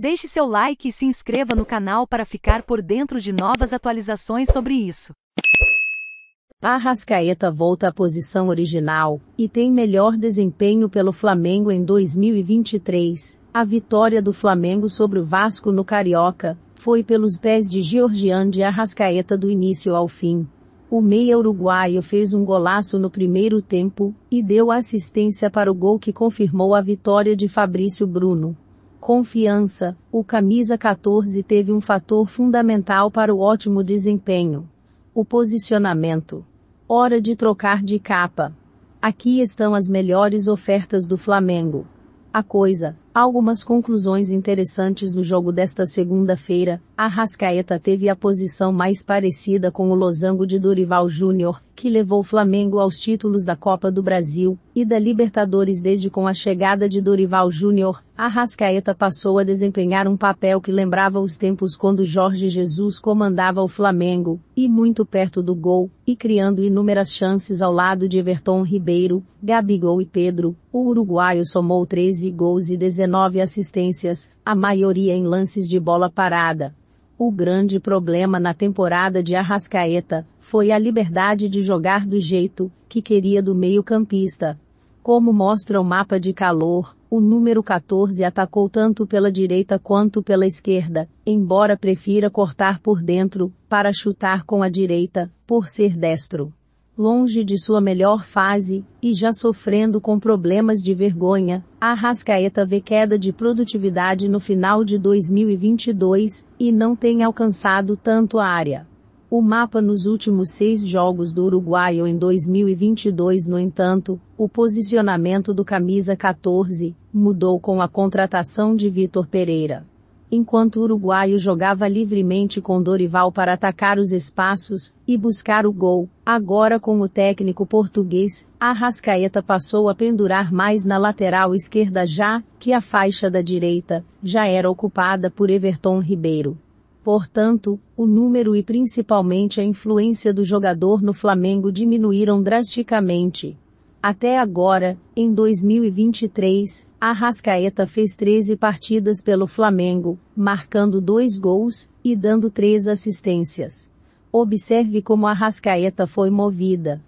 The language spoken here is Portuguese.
Deixe seu like e se inscreva no canal para ficar por dentro de novas atualizações sobre isso. Arrascaeta volta à posição original e tem melhor desempenho pelo Flamengo em 2023. A vitória do Flamengo sobre o Vasco no Carioca foi pelos pés de Georgian de Arrascaeta do início ao fim. O meia uruguaio fez um golaço no primeiro tempo e deu assistência para o gol que confirmou a vitória de Fabrício Bruno. Confiança, o camisa 14 teve um fator fundamental para o ótimo desempenho. O posicionamento. Hora de trocar de capa. Aqui estão as melhores ofertas do Flamengo. A coisa, Algumas conclusões interessantes no jogo desta segunda-feira, a Rascaeta teve a posição mais parecida com o losango de Dorival Júnior, que levou o Flamengo aos títulos da Copa do Brasil e da Libertadores desde com a chegada de Dorival Júnior, A Rascaeta passou a desempenhar um papel que lembrava os tempos quando Jorge Jesus comandava o Flamengo, e muito perto do gol, e criando inúmeras chances ao lado de Everton Ribeiro, Gabigol e Pedro, o uruguaio somou 13 gols e 19 19 assistências, a maioria em lances de bola parada. O grande problema na temporada de Arrascaeta foi a liberdade de jogar do jeito que queria do meio-campista. Como mostra o mapa de calor, o número 14 atacou tanto pela direita quanto pela esquerda, embora prefira cortar por dentro, para chutar com a direita, por ser destro longe de sua melhor fase, e já sofrendo com problemas de vergonha, a Rascaeta vê queda de produtividade no final de 2022, e não tem alcançado tanto a área. O mapa nos últimos seis jogos do Uruguaio em 2022 no entanto, o posicionamento do camisa 14, mudou com a contratação de Vitor Pereira enquanto o uruguaio jogava livremente com Dorival para atacar os espaços e buscar o gol. Agora com o técnico português, Arrascaeta passou a pendurar mais na lateral esquerda já que a faixa da direita já era ocupada por Everton Ribeiro. Portanto, o número e principalmente a influência do jogador no Flamengo diminuíram drasticamente. Até agora, em 2023, Arrascaeta fez 13 partidas pelo Flamengo, marcando dois gols e dando três assistências. Observe como Arrascaeta foi movida,